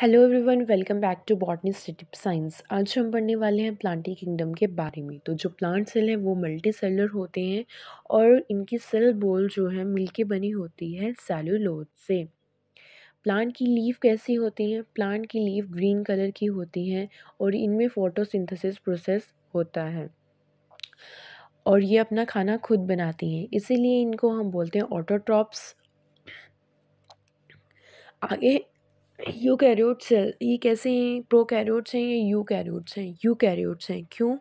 hello everyone welcome back to botany स्टेटिप science आज हम पढ़ने वाले हैं प्लांटी किंगडम के बारे में तो जो प्लांट सेल हैं वो मल्टी सेलर होते हैं और इनकी सेल बोल जो है मिलके बनी होती है सेलुलोज से प्लांट की लीफ कैसी होती हैं प्लांट की लीफ ग्रीन कलर की होती हैं और इनमें फोटोसिंथेसिस प्रोसेस होता है और ये अपना खाना खुद बनाती हैं इसीलिए इनको हम बोलते हैं ऑटोट्रॉप्स आगे यू यूकैरियोट्स सेल ये कैसे हैं प्रो कैरियोड्स हैं या यू कैरियोड्स हैं यू यूकैरियोट्स हैं क्यों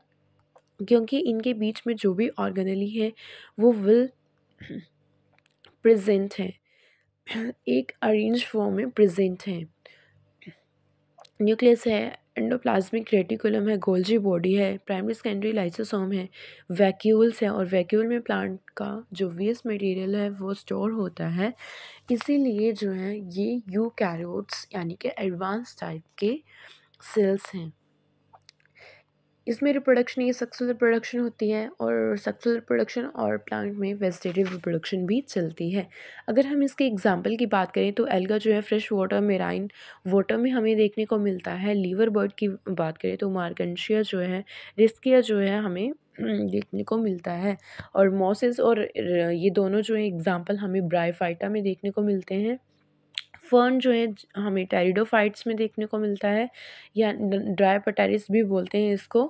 क्योंकि इनके बीच में जो भी ऑर्गेनली है वो विल प्रेजेंट हैं एक अरेंज फॉर्म में प्रेजेंट है न्यूक्लियस है एंडोप्लाज्मिक रेटिकुलम है गोल्जी बॉडी है प्राइमरी सेकेंडरी लाइसोसोम है वैक्यूल्स हैं और वैक्यूल में प्लांट का जो वेस्ट मटेरियल है वो स्टोर होता है इसीलिए जो है ये यू यानी कि एडवांस टाइप के सेल्स हैं इसमें रिप्रोडक्शन ये सक्सुलर रिप्रोडक्शन होती है और सक्सुलर रिप्रोडक्शन और प्लांट में वेजिटेटिव रिप्रोडक्शन भी चलती है अगर हम इसके एग्जाम्पल की बात करें तो एल्गा जो है फ्रेश वाटर मेराइन वाटर में हमें देखने को मिलता है लीवर बर्ड की बात करें तो मार्गनशिया जो है रिस्किया जो है हमें देखने को मिलता है और मॉसेस और ये दोनों जो है एग्ज़ाम्पल हमें ब्राईफाइटा में देखने को मिलते हैं फ़र्न जो है हमें टेरिडोफ़ाइट्स में देखने को मिलता है या ड्राई पटेरिस भी बोलते हैं इसको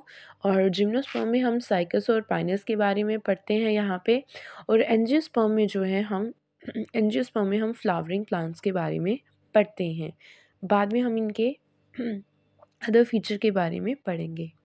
और जिम्नोस्पर्म में हम साइकस और पाइनस के बारे में पढ़ते हैं यहाँ पे और एनजियोस्पर्म में जो है हम एनजियोस्पर्म में हम फ्लावरिंग प्लांट्स के बारे में पढ़ते हैं बाद में हम इनके अदर फीचर के बारे में पढ़ेंगे